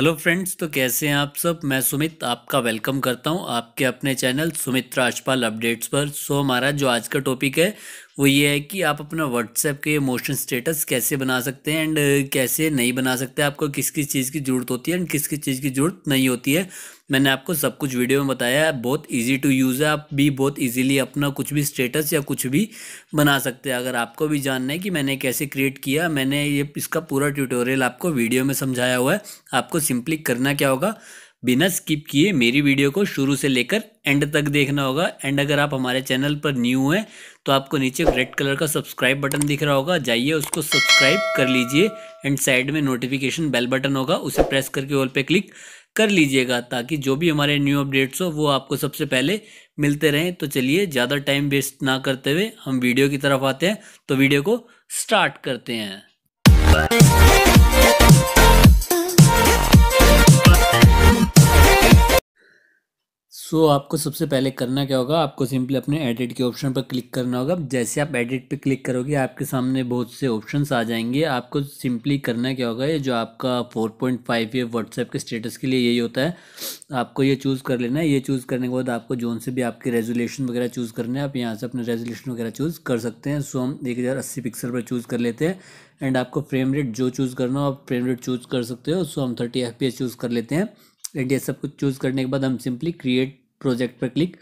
hello friends तो कैसे हैं आप सब मैं सुमित आपका वेलकम करता हूं आपके अपने चैनल सुमित राजपाल अपडेट्स पर सो हमारा जो आज का टॉपिक है वो ये है कि आप अपना व्हाट्सएप के इमोशन स्टेटस कैसे बना सकते हैं एंड कैसे नहीं बना सकते आपको किस किस चीज़ की ज़रूरत होती है एंड किस किस चीज़ की ज़रूरत नहीं होती है मैंने आपको सब कुछ वीडियो में बताया है बहुत इजी टू यूज़ है आप भी बहुत इजीली अपना कुछ भी स्टेटस या कुछ भी बना सकते हैं अगर आपको भी जानना है कि मैंने कैसे क्रिएट किया मैंने ये इसका पूरा ट्यूटोरियल आपको वीडियो में समझाया हुआ है आपको सिंपली करना क्या होगा बिना स्किप किए मेरी वीडियो को शुरू से लेकर एंड तक देखना होगा एंड अगर आप हमारे चैनल पर न्यू हैं तो आपको नीचे रेड कलर का सब्सक्राइब बटन दिख रहा होगा जाइए उसको सब्सक्राइब कर लीजिए एंड साइड में नोटिफिकेशन बेल बटन होगा उसे प्रेस करके ऑल पे क्लिक कर लीजिएगा ताकि जो भी हमारे न्यू अपडेट्स हो वो आपको सबसे पहले मिलते रहें तो चलिए ज़्यादा टाइम वेस्ट ना करते हुए हम वीडियो की तरफ आते हैं तो वीडियो को स्टार्ट करते हैं सो so, आपको सबसे पहले करना क्या होगा आपको सिंपली अपने एडिट के ऑप्शन पर क्लिक करना होगा जैसे आप एडिट पर क्लिक करोगे आपके सामने बहुत से ऑप्शंस आ जाएंगे आपको सिंपली करना क्या होगा ये जो आपका 4.5 पॉइंट ये व्हाट्सएप के स्टेटस के लिए यही होता है आपको ये चूज़ कर लेना है ये चूज़ करने के बाद आपको जोन से भी आपके रेजोल्यूशन वगैरह चूज़ करना है आप यहाँ से अपने रेजोल्यूशन वगैरह चूज़ कर सकते हैं सो हम एक पिक्सल पर चूज़ कर लेते हैं एंड आपको फ्रेम रेट जो चूज़ करना हो आप फ्रेम रेट चूज़ कर सकते हो सो हम थर्टी एफ चूज़ कर लेते हैं एंड ये सब कुछ चूज़ करने के बाद हम सिंपली क्रिएट प्रोजेक्ट पर क्लिक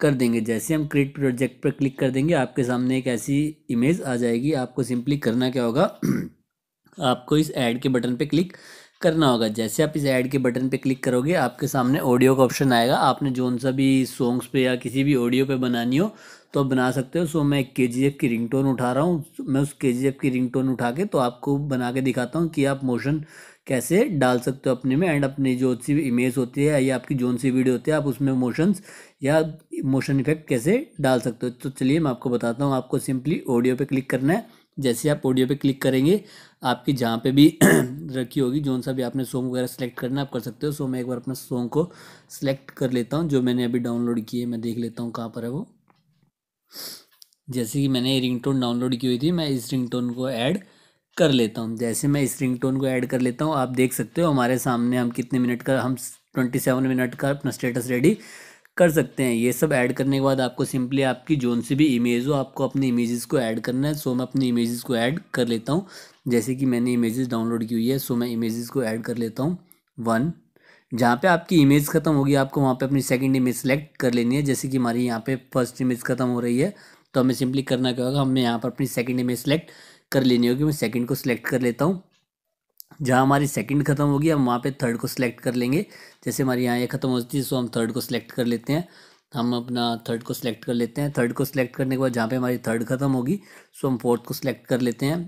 कर देंगे जैसे हम क्रिएट प्रोजेक्ट पर क्लिक कर देंगे आपके सामने एक ऐसी इमेज आ जाएगी आपको सिंपली करना क्या होगा आपको इस ऐड के बटन पे क्लिक करना होगा जैसे आप इस ऐड के बटन पे क्लिक करोगे आपके सामने ऑडियो का ऑप्शन आएगा आपने जो सा भी सॉन्ग्स पे या किसी भी ऑडियो पे बनानी हो तो आप बना सकते हो सो मैं के जी एफ़ की रिंगटोन उठा रहा हूँ मैं उस के जी एफ़ की रिंगटोन उठा के तो आपको बना के दिखाता हूँ कि आप मोशन कैसे डाल सकते हो अपने में एंड अपनी जो सी भी इमेज होती है या आपकी जोन सी वीडियो होती है आप उसमें मोशंस या मोशन इफेक्ट कैसे डाल सकते हो तो चलिए मैं आपको बताता हूँ आपको सिंपली ऑडियो पे क्लिक करना है जैसे आप ऑडियो पे क्लिक करेंगे आपकी जहाँ पे भी रखी होगी जोन सा भी आपने सॉन्ग वगैरह सेलेक्ट करना आप कर सकते हो सो मैं एक बार अपना सॉन्ग को सिलेक्ट कर लेता हूँ जो मैंने अभी डाउनलोड किए मैं देख लेता हूँ कहाँ पर है वो जैसे कि मैंने रिंगटोन डाउनलोड की हुई थी मैं इस रिंगटोन को ऐड कर लेता हूँ जैसे मैं इस रिंग टोन को ऐड कर लेता हूँ आप देख सकते हो हमारे सामने हम कितने मिनट का हम ट्वेंटी सेवन मिनट का अपना स्टेटस रेडी कर सकते हैं ये सब ऐड करने के बाद आपको सिंपली आपकी जोन से भी इमेज हो आपको अपने इमेजेस को ऐड करना है सो मैं अपनी इमेजेस को ऐड कर लेता हूँ जैसे कि मैंने इमेजेस डाउनलोड की हुई है सो मैं इमेजेस को ऐड कर लेता हूँ वन जहाँ पे आपकी इमेज ख़त्म होगी आपको वहाँ पे अपनी सेकंड इमेज सेलेक्ट कर लेनी है जैसे कि हमारी यहाँ पे फर्स्ट इमेज ख़त्म हो रही है तो हमें सिंपली करना क्या होगा हमें यहाँ पर अपनी सेकंड इमेज सेलेक्ट कर लेनी होगी मैं सेकंड को सिलेक्ट कर लेता हूँ जहाँ हमारी सेकंड खत्म होगी हम वहाँ पे थर्ड को सिलेक्ट कर लेंगे जैसे हमारी यहाँ ये खत्म हो जाती है सो हम थर्ड को सिलेक्ट कर लेते हैं हम अपना थर्ड को सिलेक्ट कर लेते हैं थर्ड को सिलेक्ट करने के बाद जहाँ पर हमारी थर्ड खत्म होगी सो हम फोर्थ को सिलेक्ट कर लेते हैं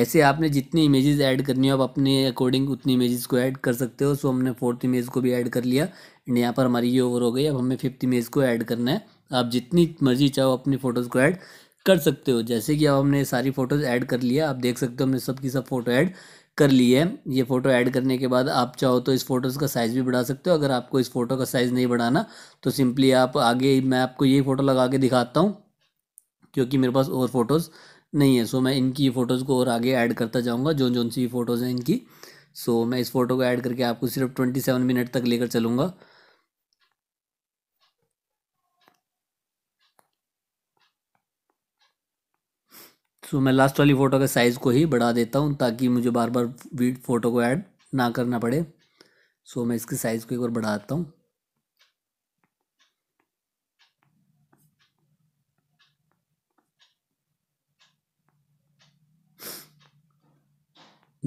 ऐसे आपने जितनी इमेजेस ऐड करनी हो आप अपने अकॉर्डिंग उतनी इमेजेस को ऐड कर सकते हो सो हमने फोर्थ इमेज को भी ऐड कर लिया एंड यहाँ पर हमारी ये ओवर हो गई अब हमें फिफ्थ इमेज को ऐड करना है आप जितनी मर्जी चाहो अपनी फ़ोटोज़ को ऐड कर सकते हो जैसे कि अब हमने सारी फ़ोटोज़ ऐड कर लिया आप देख सकते हो हमने सबकी सब फ़ोटो ऐड कर ली है ये फ़ोटो ऐड करने के बाद आप चाहो तो इस फ़ोटोज़ का साइज़ भी बढ़ा सकते हो अगर आपको इस फ़ोटो का साइज़ नहीं बढ़ाना तो सिंपली आप आगे मैं आपको ये फ़ोटो लगा के दिखाता हूँ क्योंकि मेरे पास और फ़ोटोज़ नहीं है सो मैं इनकी फ़ोटोज़ को और आगे ऐड करता जाऊँगा जो जोन सी फ़ोटोज़ हैं इनकी सो मैं इस फ़ोटो को ऐड करके आपको सिर्फ ट्वेंटी सेवन मिनट तक लेकर चलूँगा सो मैं लास्ट वाली फ़ोटो के साइज़ को ही बढ़ा देता हूँ ताकि मुझे बार बार फ़ोटो को ऐड ना करना पड़े सो मैं इसकी साइज़ को एक बार बढ़ा देता हूँ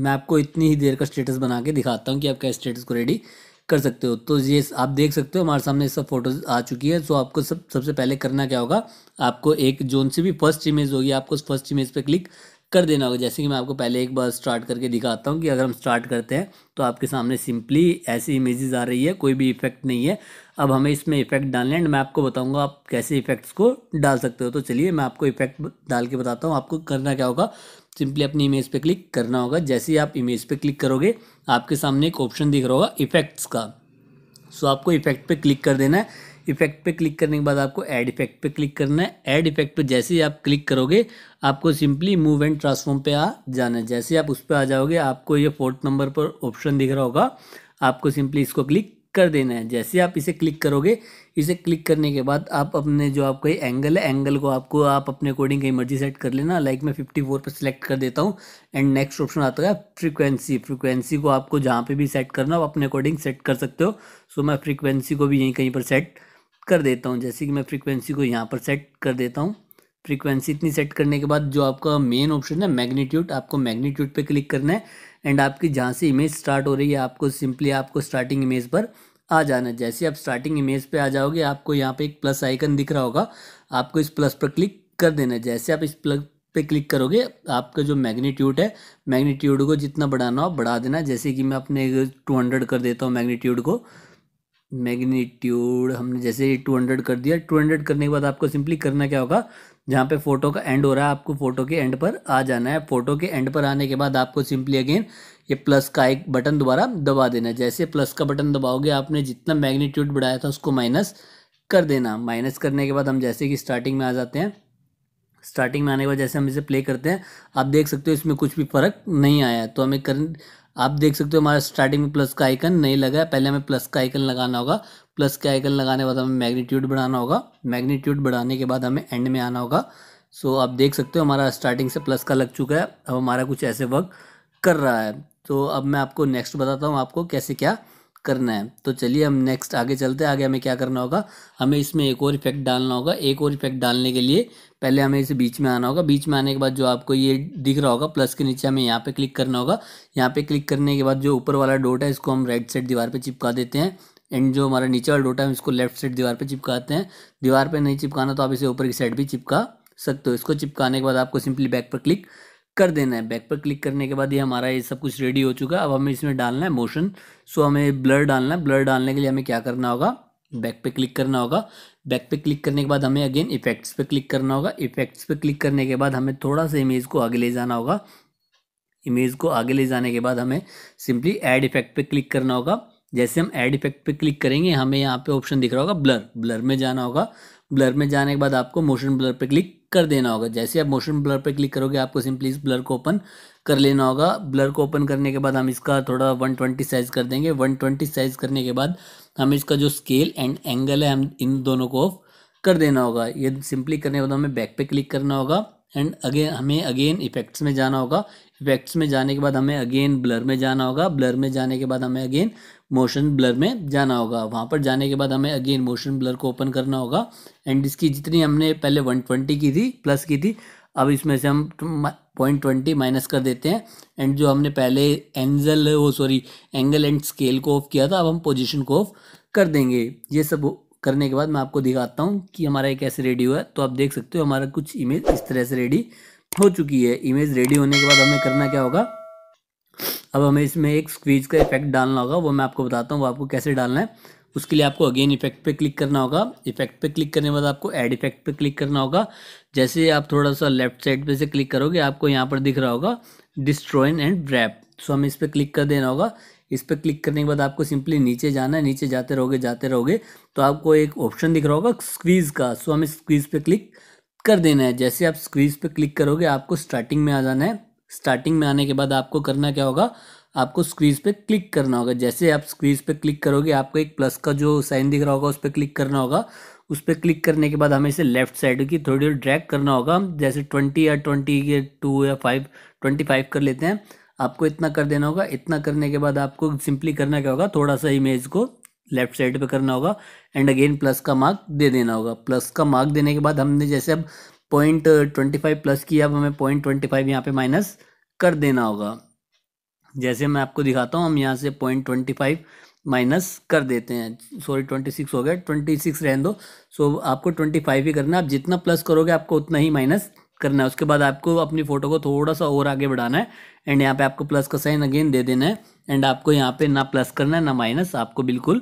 मैं आपको इतनी ही देर का स्टेटस बना के दिखाता हूँ कि आपका स्टेटस को रेडी कर सकते हो तो ये आप देख सकते हो हमारे सामने सब फोटोज आ चुकी है सो तो आपको सब सबसे पहले करना क्या होगा आपको एक जोन से भी फर्स्ट इमेज होगी आपको उस फर्स्ट इमेज पर क्लिक कर देना होगा जैसे कि मैं आपको पहले एक बार स्टार्ट करके दिखाता हूँ कि अगर हम स्टार्ट करते हैं तो आपके सामने सिंपली ऐसी इमेजेस आ रही है कोई भी इफेक्ट नहीं है अब हमें इसमें इफेक्ट डालने एंड मैं आपको बताऊंगा आप कैसे इफेक्ट्स को डाल सकते हो तो चलिए मैं आपको इफेक्ट डाल के बताता हूँ आपको करना क्या होगा सिंपली अपनी इमेज पे क्लिक करना होगा जैसे ही आप इमेज पे क्लिक करोगे आपके सामने एक ऑप्शन दिख रहा होगा इफेक्ट्स का सो so, आपको इफेक्ट पे क्लिक कर देना है इफेक्ट पे क्लिक करने के बाद आपको ऐड इफेक्ट पे क्लिक करना है ऐड इफेक्ट पे जैसे ही आप क्लिक करोगे आपको सिंपली मूव एंड ट्रांसफॉर्म पे आ जाना है जैसे आप उस पर आ जाओगे आपको ये फोर्थ नंबर पर ऑप्शन दिख रहा होगा आपको सिंपली इसको क्लिक कर देना है जैसे आप इसे क्लिक करोगे इसे क्लिक करने के बाद आप अपने जो आपका एंगल है एंगल को आपको आप अपने अकॉर्डिंग कहीं मर्जी सेट कर लेना लाइक मैं फिफ्टी फोर पर सिलेक्ट कर देता हूँ एंड नेक्स्ट ऑप्शन आता है फ्रीक्वेंसी फ्रीक्वेंसी को आपको जहाँ पे भी सेट करना हो आप अपने अकॉर्डिंग सेट कर सकते हो सो मैं फ्रीक्वेंसी को भी यहीं कहीं पर सेट कर देता हूँ जैसे कि मैं फ्रीक्वेंसी को यहाँ पर सेट कर देता हूँ फ्रीक्वेंसी इतनी सेट करने के बाद जो आपका मेन ऑप्शन है मैग्नीट्यूड आपको मैग्नीट्यूड पे क्लिक करना है एंड आपकी जहाँ से इमेज स्टार्ट हो रही है आपको सिंपली आपको स्टार्टिंग इमेज पर आ जाना जैसे आप स्टार्टिंग इमेज पे आ जाओगे आपको यहाँ पे एक प्लस आइकन दिख रहा होगा आपको इस प्लस पर क्लिक कर देना जैसे आप इस प्लस पे क्लिक करोगे आपका जो मैग्नीट्यूड है मैग्नीट्यूड को जितना बढ़ाना हो बढ़ा देना जैसे कि मैं अपने टू हंड्रेड कर देता हूँ मैग्नीट्यूड को मैग्नीट्यूड हमने जैसे टू हंड्रेड कर दिया टू हंड्रेड करने के बाद आपको सिंपली करना क्या होगा जहाँ पे फ़ोटो का एंड हो रहा है आपको फ़ोटो के एंड पर आ जाना है फ़ोटो के एंड पर आने के बाद आपको सिंपली अगेन ये प्लस का एक बटन दोबारा दबा देना है जैसे प्लस का बटन दबाओगे आपने जितना मैग्नीट्यूड बढ़ाया था उसको माइनस कर देना माइनस करने के बाद हम जैसे कि स्टार्टिंग में आ जाते हैं स्टार्टिंग में आने के बाद जैसे हम इसे प्ले करते हैं आप देख सकते हो इसमें कुछ भी फ़र्क नहीं आया तो हमें करंट आप देख सकते हो हमारा स्टार्टिंग में प्लस का आइकन नहीं लगा है पहले हमें प्लस का आइकन लगाना होगा प्लस के आइकन लगाने के बाद हमें मैग्नीट्यूड बढ़ाना होगा मैग्नीट्यूड बढ़ाने के बाद हमें एंड में आना होगा सो आप देख सकते हो हमारा स्टार्टिंग से प्लस का लग चुका है अब हमारा कुछ ऐसे वर्क कर रहा है तो अब मैं आपको नेक्स्ट बताता हूँ आपको कैसे क्या करना है तो चलिए हम नेक्स्ट आगे चलते हैं आगे हमें क्या करना होगा हमें इसमें एक और इफेक्ट डालना होगा एक और इफेक्ट डालने के लिए पहले हमें इसे बीच में आना होगा बीच में आने के बाद जो आपको ये दिख रहा होगा प्लस के नीचे हमें यहाँ पे क्लिक करना होगा यहाँ पे क्लिक करने के बाद जो ऊपर वाला डोट है इसको हम राइट साइड दीवार पर चिपका देते हैं एंड जो हमारा नीचे वाला डोटा है इसको लेफ्ट साइड दीवार पर चिपकाते हैं दीवार पर नहीं चिपकाना तो आप इसे ऊपर की साइड भी चिपका सकते हो इसको चिपकाने के बाद आपको सिंपली बैक पर क्लिक कर देना है बैक पर क्लिक करने के बाद ये हमारा ये सब कुछ रेडी हो चुका है अब हमें इसमें डालना है मोशन सो हमें ब्लर डालना है ब्लर डालने के लिए हमें क्या करना होगा बैक पे क्लिक करना होगा बैक पे क्लिक करने के बाद हमें अगेन इफेक्ट्स पे क्लिक करना होगा इफेक्ट्स पे क्लिक करने के बाद हमें थोड़ा सा इमेज को आगे ले जाना होगा इमेज को आगे ले जाने के बाद हमें सिंपली एड इफेक्ट पे क्लिक करना होगा जैसे हम एड इफेक्ट पे क्लिक करेंगे हमें यहाँ पे ऑप्शन दिख रहा होगा ब्लर ब्लर में जाना होगा ब्लर में जाने के बाद आपको मोशन ब्लर पे क्लिक कर देना होगा जैसे आप मोशन ब्लर पर क्लिक करोगे आपको सिंपली इस ब्लर को ओपन कर लेना होगा ब्लर को ओपन करने के बाद हम इसका थोड़ा 120 साइज़ कर देंगे 120 साइज़ करने के बाद हम इसका जो स्केल एंड एंगल है हम इन दोनों को ऑफ कर देना होगा ये सिंपली करने के बाद हमें बैक पे क्लिक करना होगा एंड अगेन हमें अगेन इफेक्ट्स में जाना होगा इफेक्ट्स में जाने के बाद हमें अगेन ब्लर में जाना होगा ब्लर में जाने के बाद हमें अगेन मोशन ब्लर में जाना होगा वहाँ पर जाने के बाद हमें अगेन मोशन ब्लर को ओपन करना होगा एंड इसकी जितनी हमने पहले वन ट्वेंटी की थी प्लस की थी अब इसमें से हम पॉइंट ट्वेंटी माइनस कर देते हैं एंड जो हमने पहले एंजल वो सॉरी एंगल एंड स्केल को ऑफ किया था अब हम पोजिशन को ऑफ कर देंगे ये सब करने के बाद मैं आपको दिखाता हूँ कि हमारा एक ऐसे रेडी हुआ है तो आप देख सकते हो हमारा कुछ इमेज इस तरह से रेडी हो चुकी है इमेज रेडी होने के बाद हमें करना क्या होगा अब हमें इसमें एक स्क्वीज का इफेक्ट डालना होगा वो मैं आपको बताता हूँ वो आपको कैसे डालना है उसके लिए आपको अगेन इफेक्ट पे क्लिक करना होगा इफेक्ट पे क्लिक करने के बाद आपको ऐड इफेक्ट पे क्लिक करना होगा जैसे आप थोड़ा सा लेफ्ट साइड पे से क्लिक करोगे आपको यहाँ पर दिख रहा होगा डिस्ट्रॉइन एंड ड्रैप सो हमें इस पर क्लिक कर देना होगा इस पर क्लिक करने के बाद आपको सिंपली नीचे जाना है नीचे जाते रहोगे जाते रहोगे तो आपको एक ऑप्शन दिख रहा होगा स्क्वीज़ का सो हमें स्क्वीज़ पे क्लिक कर देना है जैसे आप स्क्वीज़ पे क्लिक करोगे आपको स्टार्टिंग में आ जाना है स्टार्टिंग में आने के बाद आपको करना क्या होगा आपको स्क्रीज पे क्लिक करना होगा जैसे आप स्क्रीज पे क्लिक करोगे आपको एक प्लस का जो साइन दिख रहा होगा उस पर क्लिक करना होगा उस पर क्लिक करने के बाद हमें इसे लेफ्ट साइड की थोड़ी देर ड्रैग करना होगा जैसे ट्वेंटी या ट्वेंटी के टू या फाइव ट्वेंटी फाइव कर लेते हैं आपको इतना कर देना होगा इतना करने के बाद आपको सिंपली करना क्या होगा थोड़ा सा इमेज को लेफ्ट साइड पर करना होगा एंड अगेन प्लस का मार्क दे देना होगा प्लस का मार्क देने के बाद हमने जैसे अब पॉइंट ट्वेंटी फाइव प्लस की अब हमें पॉइंट ट्वेंटी फाइव यहाँ पे माइनस कर देना होगा जैसे मैं आपको दिखाता हूँ हम यहाँ से पॉइंट ट्वेंटी फाइव माइनस कर देते हैं सॉरी ट्वेंटी सिक्स हो गया ट्वेंटी सिक्स रहने दो सो आपको ट्वेंटी फाइव ही करना है आप जितना प्लस करोगे आपको उतना ही माइनस करना है उसके बाद आपको अपनी फ़ोटो को थोड़ा सा और आगे बढ़ाना है एंड यहाँ पे आपको प्लस का साइन अगेन दे देना है एंड आपको यहाँ पे ना प्लस करना है ना माइनस आपको बिल्कुल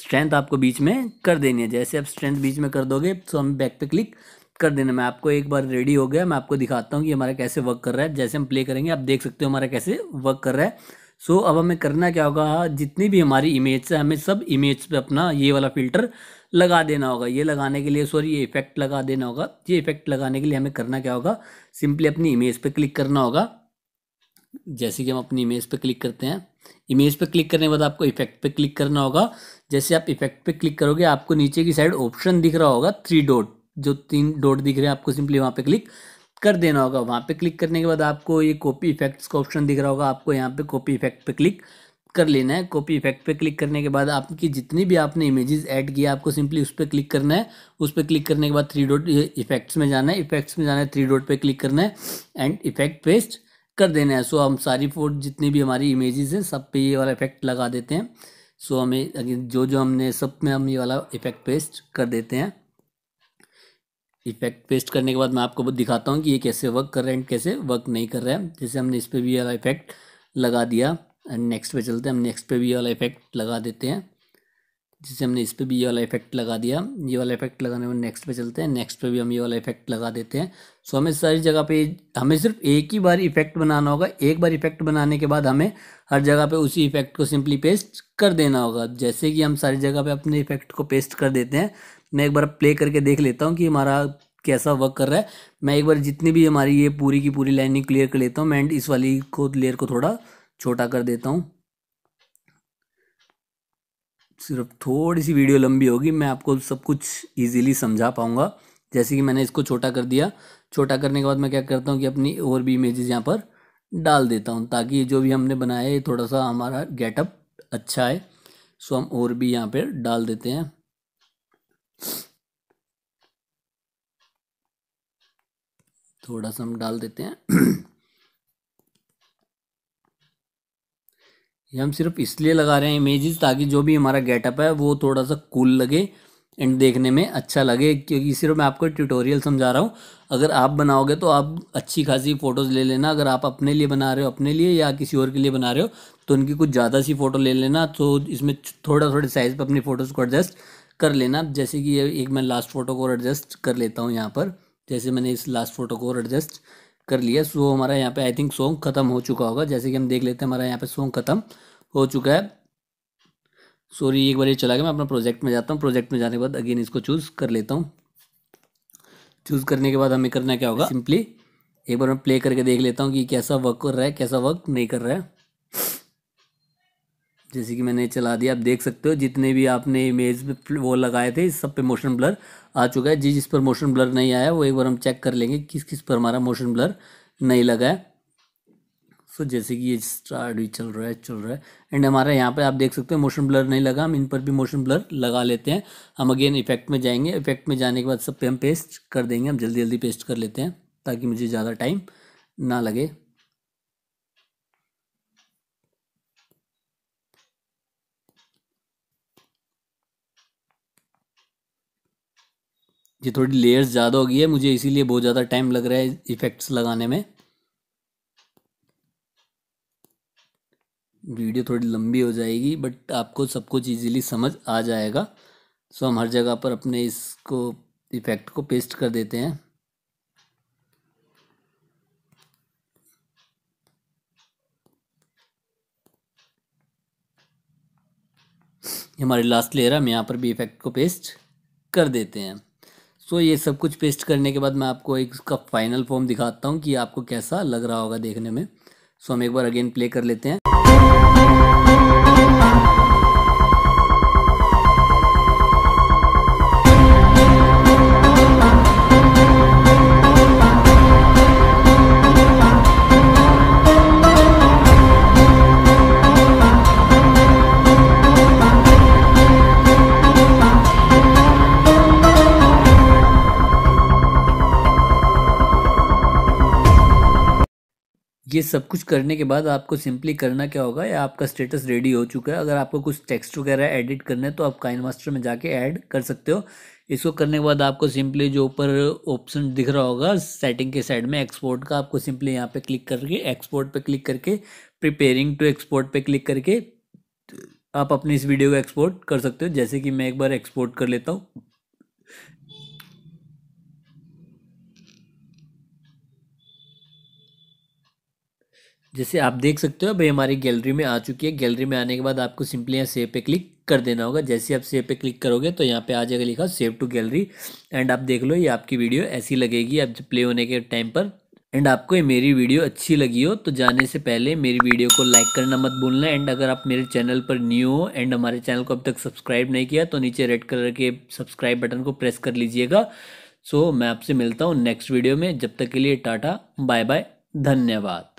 स्ट्रेंथ आपको बीच में कर देनी है जैसे आप स्ट्रेंथ बीच में कर दोगे तो हम बैक पे क्लिक कर देना मैं आपको एक बार रेडी हो गया मैं आपको दिखाता हूँ कि हमारा कैसे वर्क कर रहा है जैसे हम प्ले करेंगे आप देख सकते हो हमारा कैसे वर्क कर रहा है सो so, अब हमें करना क्या होगा जितनी भी हमारी इमेज है हमें सब इमेज पे अपना ये वाला फिल्टर लगा देना होगा ये लगाने के लिए सॉरी ये इफेक्ट लगा देना होगा ये इफेक्ट लगाने के लिए हमें करना क्या होगा सिंपली अपनी इमेज पे क्लिक करना होगा जैसे कि हम अपनी इमेज पे क्लिक करते हैं इमेज पे क्लिक करने के बाद आपको इफेक्ट पे क्लिक करना होगा जैसे आप इफेक्ट पे क्लिक करोगे आपको नीचे की साइड ऑप्शन दिख रहा होगा थ्री डॉट जो तीन डॉट दिख रहे हैं आपको सिंपली वहाँ पे क्लिक कर देना होगा वहाँ पे क्लिक करने के बाद आपको ये कॉपी इफेक्ट्स का ऑप्शन दिख रहा होगा आपको यहाँ पे कॉपी इफेक्ट पे क्लिक कर लेना है कॉपी इफेक्ट पे क्लिक करने के बाद आपकी जितनी भी आपने इमेजेस ऐड किया आपको सिंपली उस पर क्लिक करना है उस पर क्लिक करने के बाद थ्री डॉट इफेक्ट्स में जाना है इफेक्ट्स में जाना है थ्री डॉट पर क्लिक करना है एंड इफेक्ट पेस्ट कर देना है सो हम सारी फोट जितनी भी हमारी इमेजेस हैं सब पे ये वाला इफेक्ट लगा देते हैं सो हमें जो जो हमने सब में हम ये वाला इफेक्ट पेस्ट कर देते हैं इफेक्ट पेस्ट करने के बाद मैं आपको दिखाता हूँ कि ये कैसे वर्क कर रहे हैं कैसे वर्क नहीं कर रहा है जैसे हमने इस पर भी वाला इफेक्ट लगा दिया एंड नेक्स्ट पे चलते हैं हम नेक्स्ट पे भी ये वाला इफेक्ट लगा देते हैं जैसे हमने इस पर भी ये वाला इफेक्ट लगा दिया ये वाला इफेक्ट लगाने में नेक्स्ट पे चलते हैं नेक्स्ट पे भी हम ये वाला इफेक्ट लगा देते हैं सो हमें सारी जगह पे हमें सिर्फ एक ही बार इफेक्ट बनाना होगा एक बार इफेक्ट बनाने के बाद हमें हर जगह पे उसी इफेक्ट को सिंपली पेस्ट कर देना होगा जैसे कि हम सारी जगह पे अपने इफेक्ट को पेस्ट कर देते हैं मैं एक बार प्ले करके देख लेता हूँ कि हमारा कैसा वर्क कर रहा है मैं एक बार जितनी भी हमारी ये पूरी की पूरी लाइनिंग क्लियर कर लेता हूँ मैं इस वाली को लेयर को थोड़ा छोटा कर देता हूँ सिर्फ थोड़ी सी वीडियो लंबी होगी मैं आपको सब कुछ इजीली समझा पाऊँगा जैसे कि मैंने इसको छोटा कर दिया छोटा करने के बाद मैं क्या करता हूँ कि अपनी और भी इमेजेस यहाँ पर डाल देता हूँ ताकि जो भी हमने बनाया है थोड़ा सा हमारा गेटअप अच्छा है सो हम और भी यहाँ पर डाल देते हैं थोड़ा सा हम डाल देते हैं ये हम सिर्फ इसलिए लगा रहे हैं इमेजेस ताकि जो भी हमारा गेटअप है वो थोड़ा सा कूल लगे एंड देखने में अच्छा लगे क्योंकि सिर्फ मैं आपको ट्यूटोरियल समझा रहा हूँ अगर आप बनाओगे तो आप अच्छी खासी फ़ोटोज़ ले लेना अगर आप अपने लिए बना रहे हो अपने लिए या किसी और के लिए बना रहे हो तो उनकी कुछ ज़्यादा सी फ़ोटो ले लेना तो इसमें थोड़ा थोड़े साइज़ पर अपनी फ़ोटोज़ को एडजस्ट कर लेना जैसे कि ये एक मैं लास्ट फोटो को एडजस्ट कर लेता हूँ यहाँ पर जैसे मैंने इस लास्ट फोटो को एडजस्ट कर लिया सो हमारा यहाँ पे आई थिंक सॉन्ग खत्म हो चुका होगा जैसे कि हम देख लेते हैं हमारा यहाँ पे सॉन्ग खत्म हो चुका है सॉरी एक बार ये चला गया मैं अपना प्रोजेक्ट में जाता हूँ प्रोजेक्ट में जाने के बाद अगेन इसको चूज़ कर लेता हूँ चूज़ करने के बाद हमें करना क्या होगा सिंपली एक बार मैं प्ले करके देख लेता हूँ कि कैसा वर्क कर रहा है कैसा वर्क नहीं कर रहा है जैसे कि मैंने चला दिया आप देख सकते हो जितने भी आपने इमेज पे वो लगाए थे इस सब पे मोशन ब्लर आ चुका है जिस जिस पर मोशन ब्लर नहीं आया वो एक बार हम चेक कर लेंगे किस किस पर हमारा मोशन ब्लर नहीं लगा है सो so, जैसे कि ये स्टार्ट भी चल रहा है चल रहा है एंड हमारा यहाँ पे आप देख सकते हो मोशन ब्लर नहीं लगा हम इन पर भी मोशन ब्लर लगा लेते हैं हम अगेन इफेक्ट में जाएंगे इफेक्ट में जाने के बाद सब पे हम पेस्ट कर देंगे हम जल्दी जल्दी पेस्ट कर लेते हैं ताकि मुझे ज़्यादा टाइम ना लगे ये थोड़ी लेयर्स ज़्यादा हो गई है मुझे इसीलिए बहुत ज़्यादा टाइम लग रहा है इफ़ेक्ट्स लगाने में वीडियो थोड़ी लंबी हो जाएगी बट आपको सब कुछ ईजीली समझ आ जाएगा सो हम हर जगह पर अपने इसको इफ़ेक्ट को पेस्ट कर देते हैं हमारी लास्ट लेयर है हम यहाँ पर भी इफ़ेक्ट को पेस्ट कर देते हैं सो ये सब कुछ पेस्ट करने के बाद मैं आपको एक उसका फाइनल फॉर्म दिखाता हूँ कि आपको कैसा लग रहा होगा देखने में सो हम एक बार अगेन प्ले कर लेते हैं सब कुछ करने के बाद आपको सिंपली करना क्या होगा या आपका स्टेटस रेडी हो चुका है अगर आपको कुछ टेक्स्ट वगैरह एडिट करना है तो आप काइन मास्टर में जाके ऐड कर सकते हो इसको करने के बाद आपको सिंपली जो ऊपर ऑप्शन दिख रहा होगा सेटिंग के साइड में एक्सपोर्ट का आपको सिंपली यहाँ पे क्लिक करके एक्सपोर्ट पे क्लिक करके प्रिपेयरिंग टू एक्सपोर्ट पे क्लिक करके आप अपने इस वीडियो को एक्सपोर्ट कर सकते हो जैसे कि मैं एक बार एक्सपोर्ट कर लेता हूँ जैसे आप देख सकते हो भाई हमारी गैलरी में आ चुकी है गैलरी में आने के बाद आपको सिंपली यहाँ सेव पे क्लिक कर देना होगा जैसे आप सेव पे क्लिक करोगे तो यहाँ पे आ जाएगा लिखा सेव टू गैलरी एंड आप देख लो ये आपकी वीडियो ऐसी लगेगी आप प्ले होने के टाइम पर एंड आपको ये मेरी वीडियो अच्छी लगी हो तो जाने से पहले मेरी वीडियो को लाइक करना मत भूलना एंड अगर आप मेरे चैनल पर न्यू हो एंड हमारे चैनल को अब तक सब्सक्राइब नहीं किया तो नीचे रेड कलर के सब्सक्राइब बटन को प्रेस कर लीजिएगा सो मैं आपसे मिलता हूँ नेक्स्ट वीडियो में जब तक के लिए टाटा बाय बाय धन्यवाद